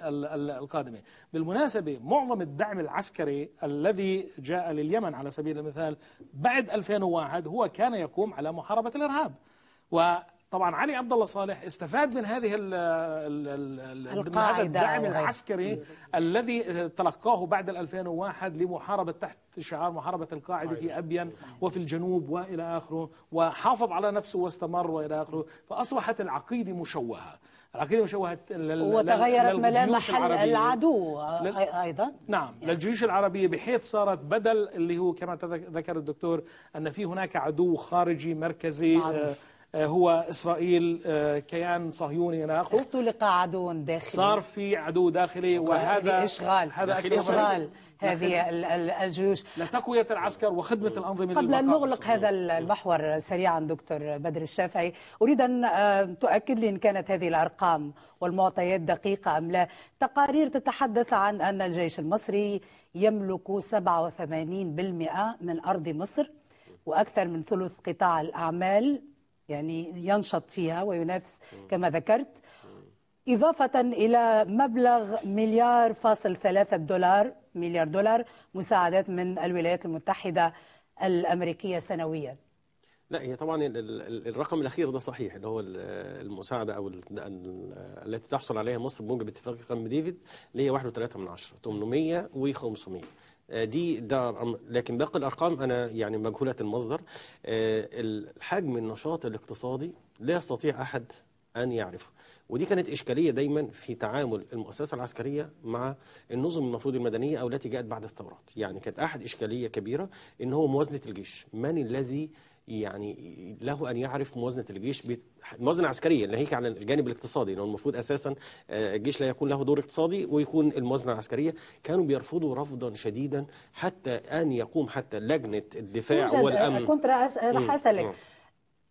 القادمة بالمناسبة معظم الدعم العسكري الذي جاء لليمن على سبيل المثال بعد 2001 هو كان يقوم على محاربة الإرهاب و طبعا علي عبد الله صالح استفاد من هذه الـ الـ من هذا الدعم العسكري الذي تلقاه بعد 2001 لمحاربة تحت شعار محاربة القاعدة في طيب. أبين وفي الجنوب وإلى آخره وحافظ على نفسه واستمر وإلى آخره فأصبحت العقيدة مشوهة العقيدة مشوهة وتغيرت ملامح العدو أيضا نعم يعني. للجيوش العربية بحيث صارت بدل اللي هو كما ذكر الدكتور أن في هناك عدو خارجي مركزي معرفة. آه، آه، هو إسرائيل آه، كيان صهيوني إلى آخره اختلق عدو داخلي صار في عدو داخلي وهذا إشغال هذا إشغال هذه الجيوش لتقوية العسكر وخدمة الأنظمة قبل أن نغلق هذا المحور سريعا دكتور بدر الشافعي أريد أن آه، تؤكد لي إن كانت هذه الأرقام والمعطيات دقيقة أم لا تقارير تتحدث عن أن الجيش المصري يملك 87% من أرض مصر وأكثر من ثلث قطاع الأعمال يعني ينشط فيها وينافس كما ذكرت إضافة إلى مبلغ مليار فاصل ثلاثة دولار مليار دولار مساعدات من الولايات المتحدة الأمريكية سنويا لا هي طبعا الرقم الاخير ده صحيح اللي هو المساعده او التي تحصل عليها مصر بموجب اتفاق كامب ديفيد اللي هي 1.3 من 10 800 و 500 آه، دي ده لكن باقي الارقام انا يعني مجهوله المصدر آه، الحجم النشاط الاقتصادي لا يستطيع احد ان يعرفه ودي كانت اشكاليه دايما في تعامل المؤسسه العسكريه مع النظم المفروض المدنيه او التي جاءت بعد الثورات يعني كانت احد اشكاليه كبيره ان هو موازنه الجيش من الذي يعني له ان يعرف موازنه الجيش الموازنه العسكريه ناهيك عن الجانب الاقتصادي لانه المفروض اساسا آه، الجيش لا يكون له دور اقتصادي ويكون الموازنه العسكريه كانوا بيرفضوا رفضا شديدا حتى ان يقوم حتى لجنه الدفاع آه، والامن كنت آه، راح اسالك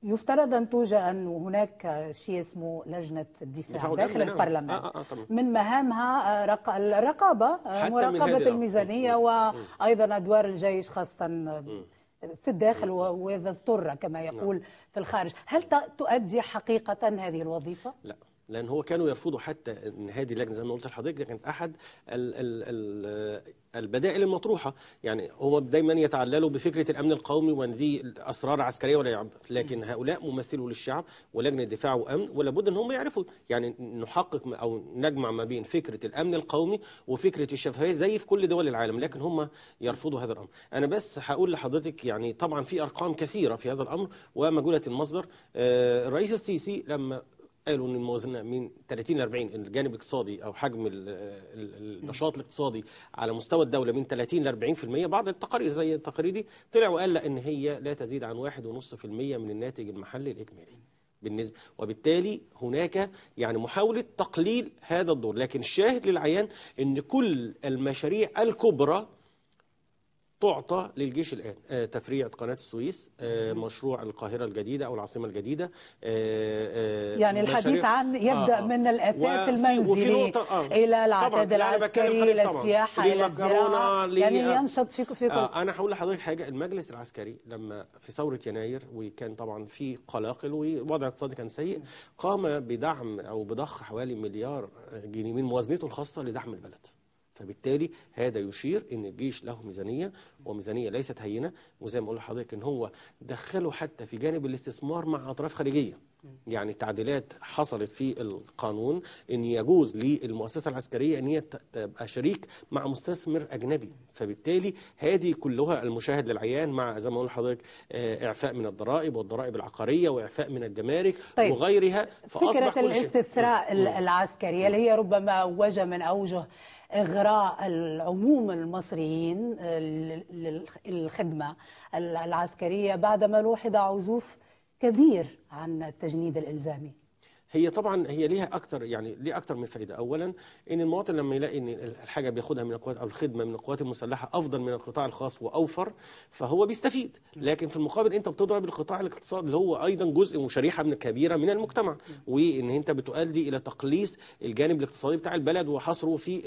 يفترض أن توجد أن هناك شيء اسمه لجنة الدفاع داخل نعم. البرلمان آه آآ طبعا. من مهامها رق... الرقابة مراقبة الميزانية مم. وأيضا أدوار الجيش خاصة مم. في الداخل نعم. وإذا اضطر كما نعم. يقول لا. في الخارج هل تؤدي حقيقة هذه الوظيفة؟ لا لان هو كانوا يرفضوا حتى ان هذه اللجنه زي ما قلت لحضرتك كانت احد الـ الـ الـ البدائل المطروحه يعني هو دايما يتعللوا بفكره الامن القومي وان دي اسرار عسكريه ولا لكن هؤلاء ممثلوا للشعب ولجنه دفاع وامن ولابد ان هم يعرفوا يعني نحقق او نجمع ما بين فكره الامن القومي وفكره الشفافيه زي في كل دول العالم لكن هم يرفضوا هذا الامر انا بس هقول لحضرتك يعني طبعا في ارقام كثيره في هذا الامر ومجهوله المصدر آه، الرئيس السيسي لما قالوا ان الموازنه من 30 ل 40 الجانب الاقتصادي او حجم النشاط الاقتصادي على مستوى الدوله من 30 ل 40% بعض التقارير زي التقارير دي طلع وقال لا ان هي لا تزيد عن 1.5% من الناتج المحلي الاجمالي بالنسبه وبالتالي هناك يعني محاوله تقليل هذا الدور لكن الشاهد للعيان ان كل المشاريع الكبرى تعطى للجيش الآن آه، تفريع قناة السويس آه، مشروع القاهرة الجديدة أو العاصمة الجديدة آه، يعني الحديث عن يبدأ آه من الأثاث المنزلي آه إلى العتاد يعني العسكري إلى السياحة إلى الزراعة يعني ينشط فيكم فيكم آه أنا هقول لحضرتك حاجة المجلس العسكري لما في ثورة يناير وكان طبعا في قلاقل ووضع الاقتصادي كان سيء قام بدعم أو بضخ حوالي مليار جنيه من موازنته الخاصة لدعم البلد فبالتالي هذا يشير ان الجيش له ميزانيه وميزانيه ليست هينه وزي ما اقول لحضرتك ان هو دخله حتى في جانب الاستثمار مع اطراف خارجيه يعني تعديلات حصلت في القانون ان يجوز للمؤسسه العسكريه ان هي تبقى شريك مع مستثمر اجنبي فبالتالي هذه كلها المشاهد للعيان مع زي ما اقول لحضرتك آه، اعفاء من الضرائب والضرائب العقاريه واعفاء من الجمارك طيب. وغيرها فاصبح فكره الاستثراء العسكري اللي هي ربما وجه من اوجه إغراء العموم المصريين آه، للخدمة العسكرية بعدما لوحظ عزوف كبير عن التجنيد الإلزامي هي طبعا هي ليها اكثر يعني ليها اكثر من فائده اولا ان المواطن لما يلاقي ان الحاجه بياخدها من القوات او الخدمه من القوات المسلحه افضل من القطاع الخاص واوفر فهو بيستفيد نعم. لكن في المقابل انت بتضرب القطاع الاقتصادي اللي هو ايضا جزء وشريحه من كبيره من المجتمع نعم. وان انت بتؤدي الى تقليص الجانب الاقتصادي بتاع البلد وحصره في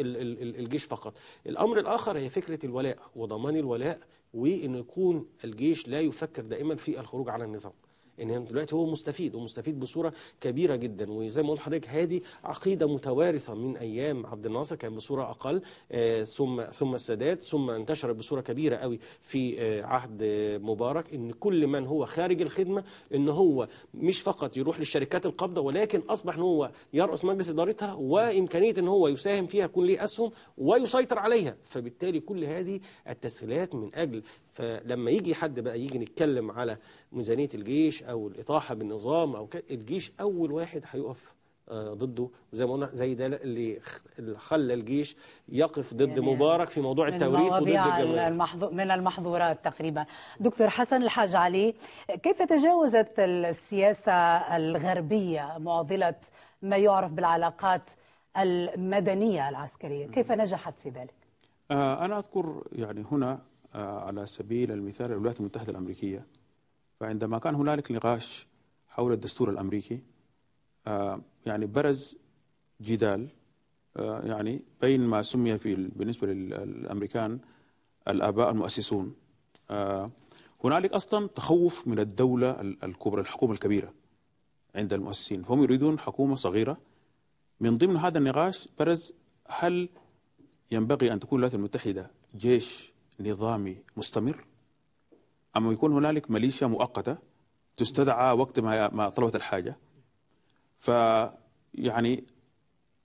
الجيش فقط الامر الاخر هي فكره الولاء وضمان الولاء وانه يكون الجيش لا يفكر دائما في الخروج على النظام ان دلوقتي هو مستفيد ومستفيد بصوره كبيره جدا وزي ما قلت لحضرتك هذه عقيده متوارثه من ايام عبد الناصر كان بصوره اقل آه، ثم ثم السادات ثم انتشرت بصوره كبيره قوي في آه، عهد آه، مبارك ان كل من هو خارج الخدمه ان هو مش فقط يروح للشركات القابضه ولكن اصبح ان هو يرأس مجلس ادارتها وامكانيه ان هو يساهم فيها يكون ليه اسهم ويسيطر عليها فبالتالي كل هذه التسهيلات من اجل فلما يجي حد بقى يجي نتكلم على ميزانيه الجيش او الاطاحه بالنظام او الجيش اول واحد هيقف آه، ضده وزي ما قلنا زي ده اللي خلى الجيش يقف ضد يعني مبارك في موضوع التوريث وضد الجماهير المحظو من المحظورات تقريبا دكتور حسن الحاج علي كيف تجاوزت السياسة الغربية معضلة ما يعرف بالعلاقات المدنية العسكرية كيف نجحت في ذلك آه، أنا أذكر يعني هنا آه، على سبيل المثال الولايات المتحدة الأمريكية فعندما كان هنالك نقاش حول الدستور الامريكي آه، يعني برز جدال آه، يعني بين ما سمي في بالنسبه للامريكان الاباء المؤسسون آه، هنالك اصلا تخوف من الدوله الكبرى الحكومه الكبيره عند المؤسسين هم يريدون حكومه صغيره من ضمن هذا النقاش برز هل ينبغي ان تكون الولايات المتحده جيش نظامي مستمر اما يكون هنالك ميليشيا مؤقته تستدعى وقت ما ما طلبت الحاجه ف يعني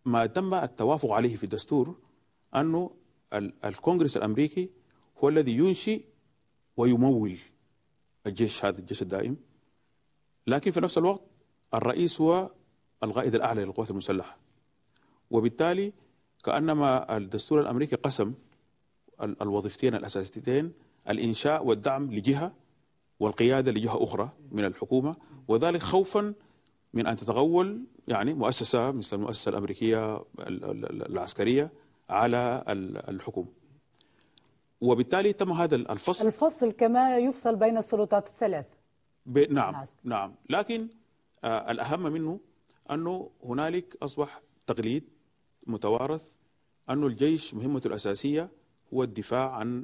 ما تم التوافق عليه في الدستور انه الكونغرس الامريكي هو الذي ينشئ ويمول الجيش هذا الجيش الدائم لكن في نفس الوقت الرئيس هو القائد الاعلى للقوات المسلحه وبالتالي كانما الدستور الامريكي قسم الوظيفتين الاساسيتين الإنشاء والدعم لجهة والقيادة لجهة أخرى من الحكومة وذلك خوفا من أن تتغول يعني مؤسسة مثل المؤسسة الأمريكية العسكرية على الحكومة وبالتالي تم هذا الفصل الفصل كما يفصل بين السلطات الثلاث ب... نعم،, نعم نعم لكن آه الأهم منه أنه هنالك أصبح تقليد متوارث أن الجيش مهمته الأساسية هو الدفاع عن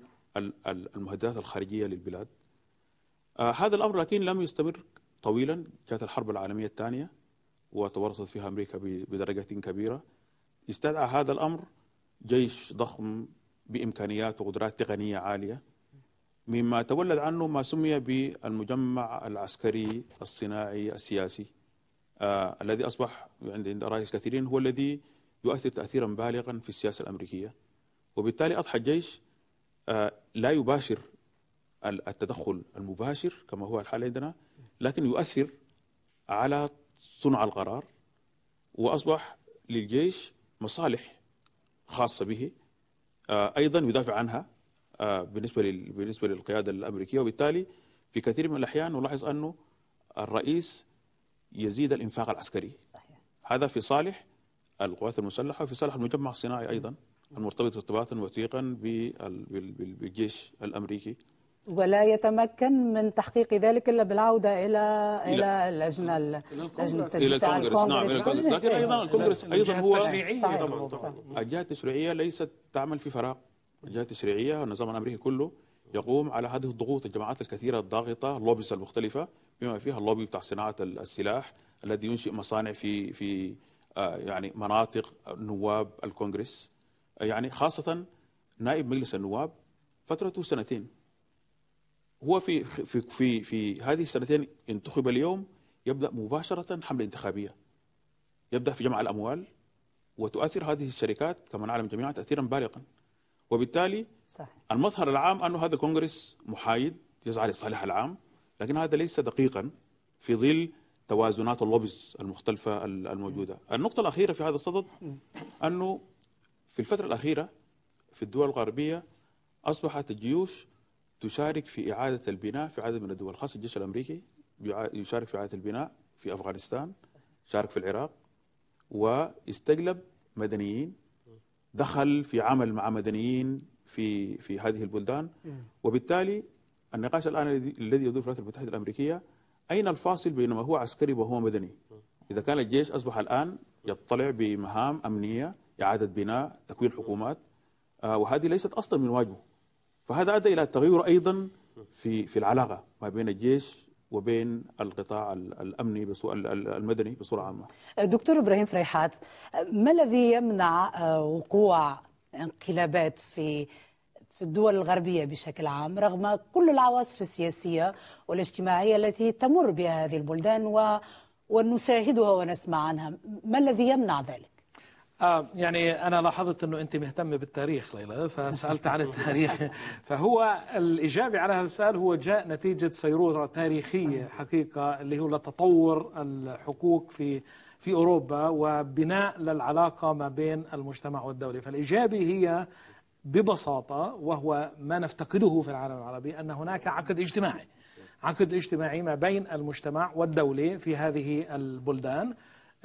المهددات الخارجيه للبلاد آه، هذا الامر لكن لم يستمر طويلا جاءت الحرب العالميه الثانيه وتورطت فيها امريكا بدرجه كبيره استدعى هذا الامر جيش ضخم بامكانيات وقدرات تقنيه عاليه مما تولد عنه ما سمي بالمجمع العسكري الصناعي السياسي آه الذي اصبح عند راي الكثيرين هو الذي يؤثر تاثيرا بالغا في السياسه الامريكيه وبالتالي اضحى الجيش آه، لا يباشر التدخل المباشر كما هو الحال عندنا لكن يؤثر على صنع القرار واصبح للجيش مصالح خاصه به آه، ايضا يدافع عنها آه، بالنسبه بالنسبه للقياده الامريكيه وبالتالي في كثير من الاحيان نلاحظ انه الرئيس يزيد الانفاق العسكري صحيح. هذا في صالح القوات المسلحه وفي صالح المجمع الصناعي ايضا المرتبط ارتباطا وثيقا بالجيش الامريكي ولا يتمكن من تحقيق ذلك الا بالعوده الى الى اللجنه اللجنه الى الكونغرس نعم الى الكونغرس لكن ايضا الكونغرس ايضا هو الجهه التشريعيه ليست تعمل في فراغ الجهه التشريعيه والنظام الامريكي كله يقوم على هذه الضغوط الجماعات الكثيره الضاغطه اللوبيز المختلفه بما فيها اللوبي بتاع صناعه السلاح الذي ينشئ مصانع في في آه، يعني مناطق نواب الكونغرس يعني خاصة نائب مجلس النواب فترته سنتين هو في في في في هذه السنتين انتخب اليوم يبدا مباشره حمله انتخابيه يبدا في جمع الاموال وتؤثر هذه الشركات كما نعلم جميعا تاثيرا بالغا وبالتالي صح. المظهر العام انه هذا الكونغرس محايد يزعل للصالح العام لكن هذا ليس دقيقا في ظل توازنات اللوبز المختلفه الموجوده النقطه الاخيره في هذا الصدد انه في الفترة الأخيرة في الدول الغربية أصبحت الجيوش تشارك في إعادة البناء في عدد من الدول خاصة الجيش الأمريكي يشارك في إعادة البناء في أفغانستان شارك في العراق واستجلب مدنيين دخل في عمل مع مدنيين في في هذه البلدان وبالتالي النقاش الان الذي يدور في الولايات المتحده الامريكيه اين الفاصل بين ما هو عسكري وهو مدني؟ اذا كان الجيش اصبح الان يطلع بمهام امنيه إعادة بناء تكوين حكومات آه، وهذه ليست أصلا من واجبه فهذا أدى إلى تغير أيضا في في العلاقة ما بين الجيش وبين القطاع الامني المدني بصوره عامه. دكتور ابراهيم فريحات ما الذي يمنع آه، وقوع انقلابات في في الدول الغربيه بشكل عام رغم كل العواصف السياسيه والاجتماعيه التي تمر بها هذه البلدان و... ونشاهدها ونسمع عنها، ما الذي يمنع ذلك؟ آه يعني أنا لاحظت أنه أنت مهتم بالتاريخ ليلى فسألت عن التاريخ فهو الإجابة على هذا السؤال هو جاء نتيجة سيرورة تاريخية حقيقة اللي هو لتطور الحقوق في في أوروبا وبناء للعلاقة ما بين المجتمع والدولة فالإجابة هي ببساطة وهو ما نفتقده في العالم العربي أن هناك عقد اجتماعي عقد اجتماعي ما بين المجتمع والدولة في هذه البلدان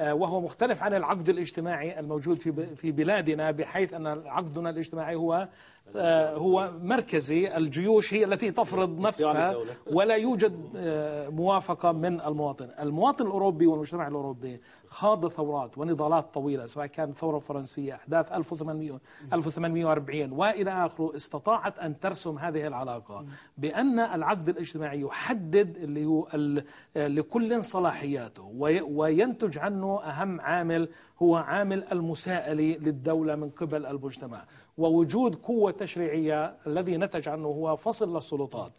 آه، وهو مختلف عن العقد الاجتماعي الموجود في بلادنا بحيث أن عقدنا الاجتماعي هو هو مركزي الجيوش هي التي تفرض نفسها ولا يوجد آه، موافقة من المواطن المواطن الأوروبي والمجتمع الأوروبي خاض ثورات ونضالات طويلة سواء كان ثورة فرنسية أحداث 1800 1840 وإلى آخره استطاعت أن ترسم هذه العلاقة بأن العقد الاجتماعي يحدد اللي هو آه، لكل صلاحياته وينتج عنه أهم عامل هو عامل المساءلة للدولة من قبل المجتمع ووجود قوة تشريعية الذي نتج عنه هو فصل للسلطات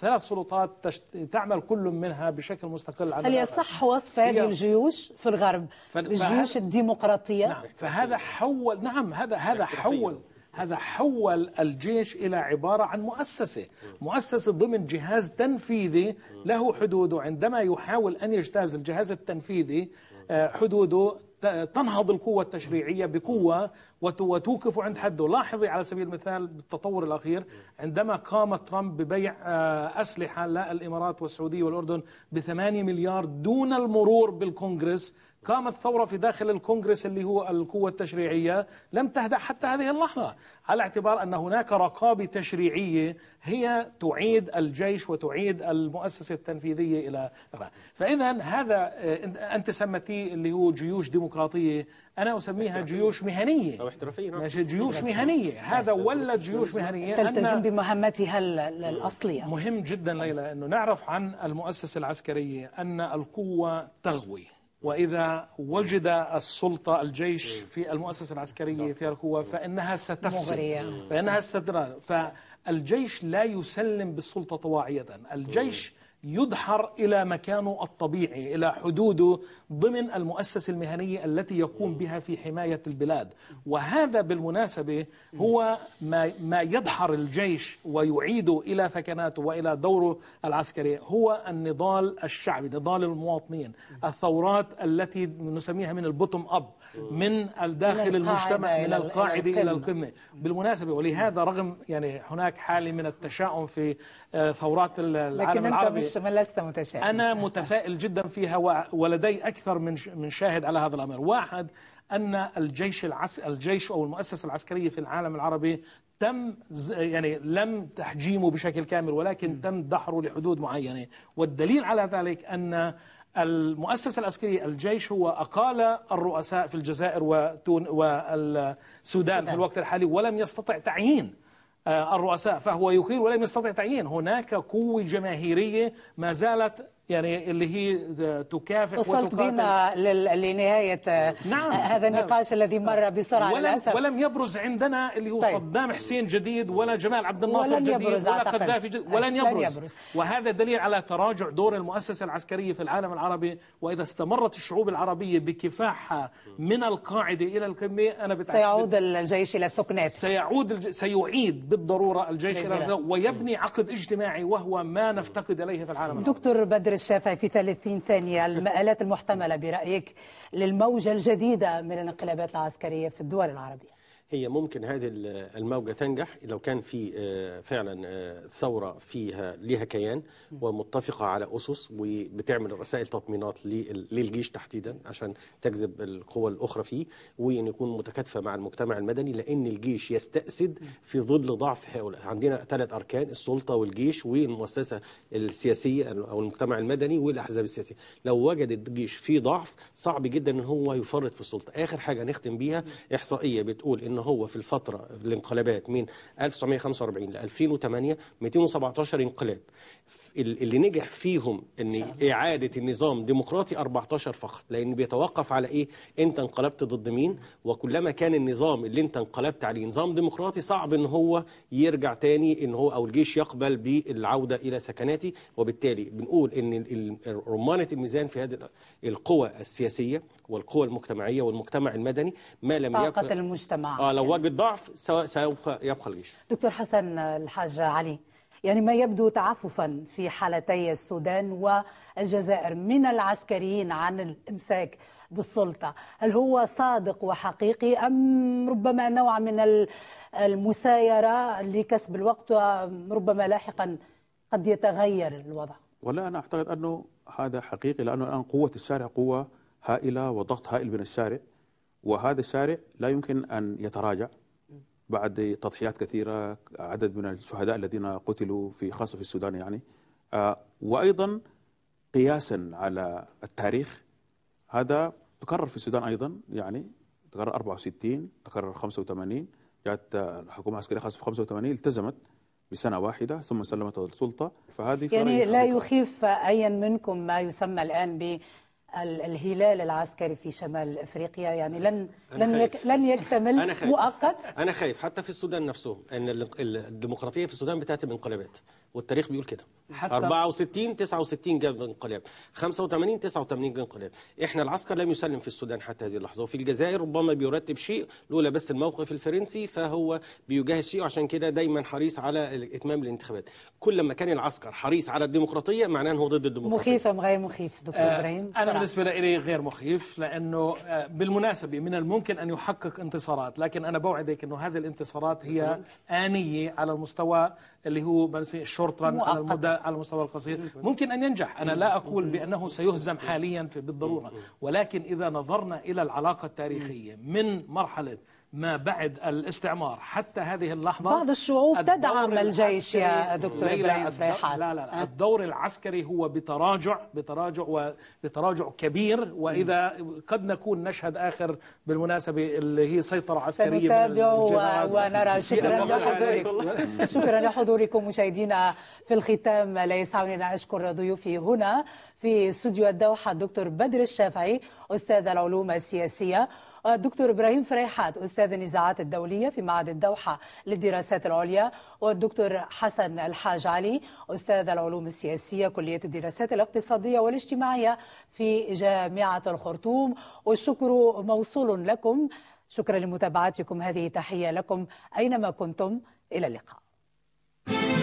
ثلاث سلطات تعمل كل منها بشكل مستقل عن هل يصح وصف هذه الجيوش في الغرب ف... الجيوش فه... الديمقراطية نعم فهذا حول نعم هذا هذا حول هذا حول الجيش إلى عبارة عن مؤسسة مؤسسة ضمن جهاز تنفيذي له حدوده عندما يحاول أن يجتاز الجهاز التنفيذي آه، حدوده تنهض القوة التشريعية بقوة وتوقف عند حده لاحظي على سبيل المثال بالتطور الأخير عندما قام ترامب ببيع آه، أسلحة للإمارات والسعودية والأردن بثمانية مليار دون المرور بالكونغرس قامت ثورة في داخل الكونغرس اللي هو القوة التشريعية لم تهدأ حتى هذه اللحظة على اعتبار أن هناك رقابة تشريعية هي تعيد الجيش وتعيد المؤسسة التنفيذية إلى فإذا هذا آه، أنت سمتيه اللي هو جيوش ديمقراطية أنا أسميها جيوش مهنية أو احترافية نعم. ماشي جيوش مهنية هذا ولد جيوش مهنية تلتزم بمهمتها الأصلية مهم جدا ليلى أنه نعرف عن المؤسسة العسكرية أن القوة تغوي وإذا وجد السلطة الجيش في المؤسسة العسكرية في القوة فإنها ستفسد فإنها ستدرى فالجيش لا يسلم بالسلطة طواعية الجيش يدحر إلى مكانه الطبيعي إلى حدوده ضمن المؤسسة المهنية التي يقوم بها في حماية البلاد وهذا بالمناسبة هو ما, ما يدحر الجيش ويعيده إلى ثكناته وإلى دوره العسكري هو النضال الشعبي نضال المواطنين الثورات التي نسميها من البوتم أب من الداخل المجتمع من القاعدة إلى القمة بالمناسبة ولهذا رغم يعني هناك حالة من التشاؤم في ثورات آه، العالم لكن العربي لكن أنت مش لست متشائم أنا متفائل جدا فيها ولدي أكثر من من شاهد على هذا الأمر واحد أن الجيش العس الجيش أو المؤسسة العسكرية في العالم العربي تم يعني لم تحجيمه بشكل كامل ولكن تم دحره لحدود معينة والدليل على ذلك أن المؤسسة العسكرية الجيش هو أقال الرؤساء في الجزائر والسودان في الوقت الحالي ولم يستطع تعيين آه، الرؤساء فهو يخير ولم يستطع تعيين هناك قوة جماهيرية ما زالت يعني اللي هي تكافح وصلت بنا لنهاية آه، نعم هذا نعم. النقاش نعم الذي مر بسرعة ولم, للأسف ولم يبرز عندنا اللي هو طيب صدام حسين جديد ولا جمال عبد الناصر ولن جديد يبرز ولا قذافي جديد ولن يبرز. يبرز وهذا دليل على تراجع دور المؤسسة العسكرية في العالم العربي وإذا استمرت الشعوب العربية بكفاحها من القاعدة إلى القمة أنا بتعرف سيعود الجيش إلى السكنات سيعود الج... سيعيد بالضرورة الجيش إلى ويبني عقد اجتماعي وهو ما نفتقد إليه في العالم العربي دكتور بدر الشافعي في 30 ثانية المآلات المحتملة برأيك للموجة الجديدة من الانقلابات العسكرية في الدول العربية هي ممكن هذه الموجة تنجح لو كان في آه، فعلا آه، ثورة فيها ليها كيان ومتفقة على أسس وبتعمل رسائل تطمينات للجيش تحديدا عشان تجذب القوى الأخرى فيه وأن يكون متكاتفة مع المجتمع المدني لأن الجيش يستأسد في ظل ضعف هؤلاء عندنا ثلاث أركان السلطة والجيش والمؤسسة السياسية أو المجتمع المدني والأحزاب السياسية لو وجد الجيش في ضعف صعب جدا أن هو يفرط في السلطة آخر حاجة نختم بيها إحصائية بتقول أن ان هو في الفتره الانقلابات من 1945 ل 2008 217 انقلاب اللي نجح فيهم ان اعاده النظام ديمقراطي 14 فقط لان بيتوقف على ايه انت انقلبت ضد مين وكلما كان النظام اللي انت انقلبت عليه نظام ديمقراطي صعب ان هو يرجع تاني ان هو او الجيش يقبل بالعوده الى سكناته وبالتالي بنقول ان رمانه الميزان في هذه القوى السياسيه والقوى المجتمعيه والمجتمع المدني ما لم طاقة يكن المجتمع اه لو وجد ضعف سوف يبقى الجيش دكتور حسن الحاج علي يعني ما يبدو تعففا في حالتي السودان والجزائر من العسكريين عن الامساك بالسلطه، هل هو صادق وحقيقي ام ربما نوع من المسايره لكسب الوقت وربما لاحقا قد يتغير الوضع؟ ولا انا اعتقد انه هذا حقيقي لانه الان قوه الشارع قوه هائله وضغط هائل من الشارع وهذا الشارع لا يمكن ان يتراجع بعد تضحيات كثيره عدد من الشهداء الذين قتلوا في خاصه في السودان يعني آه، وايضا قياسا على التاريخ هذا تكرر في السودان ايضا يعني تكرر 64 تكرر 85 جاءت آه، الحكومه العسكريه خاصه في 85 التزمت بسنة واحدة ثم سلمت السلطة فهذه يعني لا يخيف أيا منكم ما يسمى الآن ب الهلال العسكري في شمال افريقيا يعني لن لن لن يكتمل أنا خايف. مؤقت انا خايف حتى في السودان نفسه ان الديمقراطيه في السودان بتاتي بانقلابات والتاريخ بيقول كده 64 69 جاب انقلاب 85 89 جاب انقلاب احنا العسكر لم يسلم في السودان حتى هذه اللحظه وفي الجزائر ربما بيرتب شيء لولا بس الموقف الفرنسي فهو بيجهز شيء عشان كده دايما حريص على اتمام الانتخابات كل ما كان العسكر حريص على الديمقراطيه معناه انه ضد الديمقراطيه مخيف ام غير مخيف دكتور آه ابراهيم انا بالنسبه لي غير مخيف لانه آه بالمناسبه من الممكن ان يحقق انتصارات لكن انا بوعدك انه هذه الانتصارات هي انيه على المستوى اللي هو بنسميه شرطا مؤقتة. على المدى على المستوى القصير ممكن أن ينجح أنا لا أقول بأنه سيهزم حاليا بالضرورة ولكن إذا نظرنا إلى العلاقة التاريخية من مرحلة ما بعد الاستعمار حتى هذه اللحظة بعض الشعوب تدعم الجيش يا دكتور إبراهيم فريحات لا لا, لا أه؟ الدور العسكري هو بتراجع بتراجع وبتراجع كبير وإذا قد نكون نشهد آخر بالمناسبة اللي هي سيطرة عسكرية سنتابع ونرى شكرا لحضوركم شكرا لحضوركم مشاهدينا في الختام لا يسعني أن أشكر ضيوفي هنا في استوديو الدوحة الدكتور بدر الشافعي أستاذ العلوم السياسية الدكتور آه، إبراهيم فريحات أستاذ النزاعات الدولية في معهد الدوحة للدراسات العليا والدكتور حسن الحاج علي أستاذ العلوم السياسية كلية الدراسات الاقتصادية والاجتماعية في جامعة الخرطوم والشكر موصول لكم شكرا لمتابعتكم هذه تحية لكم أينما كنتم إلى اللقاء